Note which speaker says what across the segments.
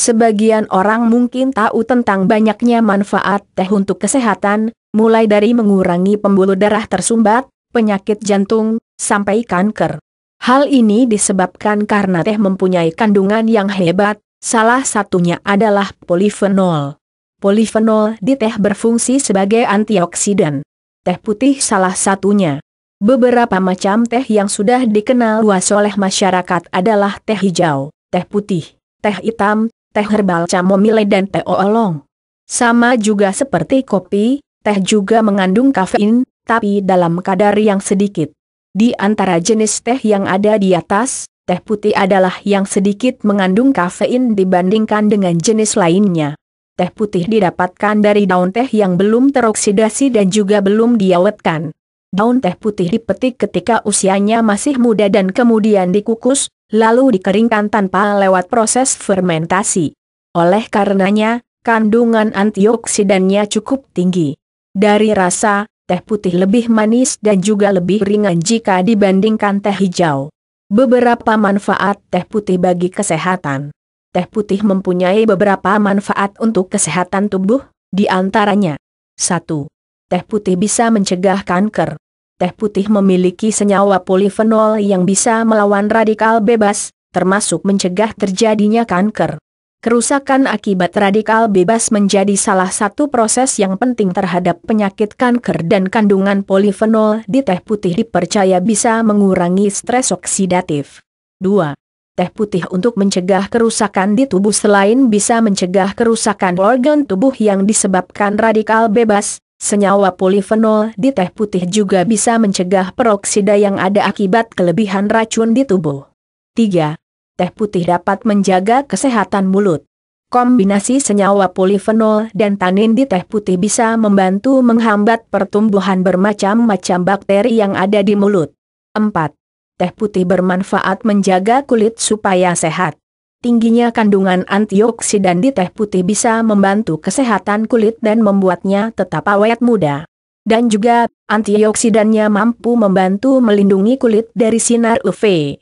Speaker 1: Sebagian orang mungkin tahu tentang banyaknya manfaat teh untuk kesehatan, mulai dari mengurangi pembuluh darah tersumbat, penyakit jantung, sampai kanker. Hal ini disebabkan karena teh mempunyai kandungan yang hebat, salah satunya adalah polifenol. Polifenol di teh berfungsi sebagai antioksidan. Teh putih salah satunya. Beberapa macam teh yang sudah dikenal luas oleh masyarakat adalah teh hijau, teh putih, teh hitam, teh herbal camomile dan teh oolong. Sama juga seperti kopi, teh juga mengandung kafein, tapi dalam kadar yang sedikit. Di antara jenis teh yang ada di atas, teh putih adalah yang sedikit mengandung kafein dibandingkan dengan jenis lainnya. Teh putih didapatkan dari daun teh yang belum teroksidasi dan juga belum diawetkan. Daun teh putih dipetik ketika usianya masih muda dan kemudian dikukus, lalu dikeringkan tanpa lewat proses fermentasi. Oleh karenanya, kandungan antioksidannya cukup tinggi. Dari rasa, teh putih lebih manis dan juga lebih ringan jika dibandingkan teh hijau. Beberapa manfaat teh putih bagi kesehatan. Teh putih mempunyai beberapa manfaat untuk kesehatan tubuh, di antaranya. 1. Teh putih bisa mencegah kanker teh putih memiliki senyawa polifenol yang bisa melawan radikal bebas, termasuk mencegah terjadinya kanker. Kerusakan akibat radikal bebas menjadi salah satu proses yang penting terhadap penyakit kanker dan kandungan polifenol di teh putih dipercaya bisa mengurangi stres oksidatif. 2. Teh putih untuk mencegah kerusakan di tubuh selain bisa mencegah kerusakan organ tubuh yang disebabkan radikal bebas, Senyawa polifenol di teh putih juga bisa mencegah peroksida yang ada akibat kelebihan racun di tubuh. 3. Teh putih dapat menjaga kesehatan mulut. Kombinasi senyawa polifenol dan tanin di teh putih bisa membantu menghambat pertumbuhan bermacam-macam bakteri yang ada di mulut. 4. Teh putih bermanfaat menjaga kulit supaya sehat. Tingginya kandungan antioksidan di teh putih bisa membantu kesehatan kulit dan membuatnya tetap awet muda. Dan juga, antioksidannya mampu membantu melindungi kulit dari sinar UV.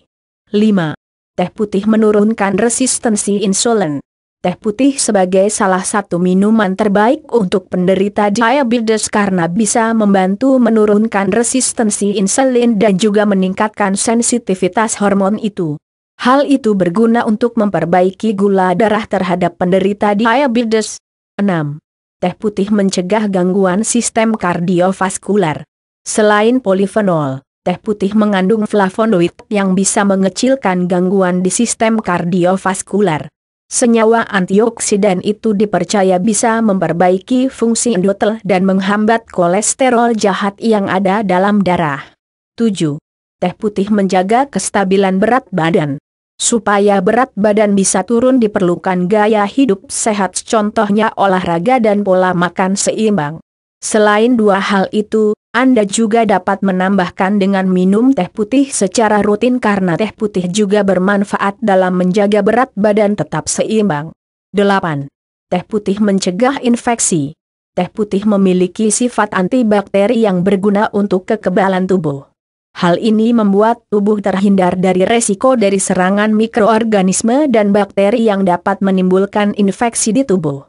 Speaker 1: 5. Teh putih menurunkan resistensi insulin. Teh putih sebagai salah satu minuman terbaik untuk penderita diabetes karena bisa membantu menurunkan resistensi insulin dan juga meningkatkan sensitivitas hormon itu. Hal itu berguna untuk memperbaiki gula darah terhadap penderita diabetes. 6. Teh putih mencegah gangguan sistem kardiovaskular. Selain polifenol, teh putih mengandung flavonoid yang bisa mengecilkan gangguan di sistem kardiovaskular. Senyawa antioksidan itu dipercaya bisa memperbaiki fungsi endotel dan menghambat kolesterol jahat yang ada dalam darah. 7. Teh putih menjaga kestabilan berat badan. Supaya berat badan bisa turun diperlukan gaya hidup sehat contohnya olahraga dan pola makan seimbang. Selain dua hal itu, Anda juga dapat menambahkan dengan minum teh putih secara rutin karena teh putih juga bermanfaat dalam menjaga berat badan tetap seimbang. 8. Teh putih mencegah infeksi. Teh putih memiliki sifat antibakteri yang berguna untuk kekebalan tubuh. Hal ini membuat tubuh terhindar dari resiko dari serangan mikroorganisme dan bakteri yang dapat menimbulkan infeksi di tubuh.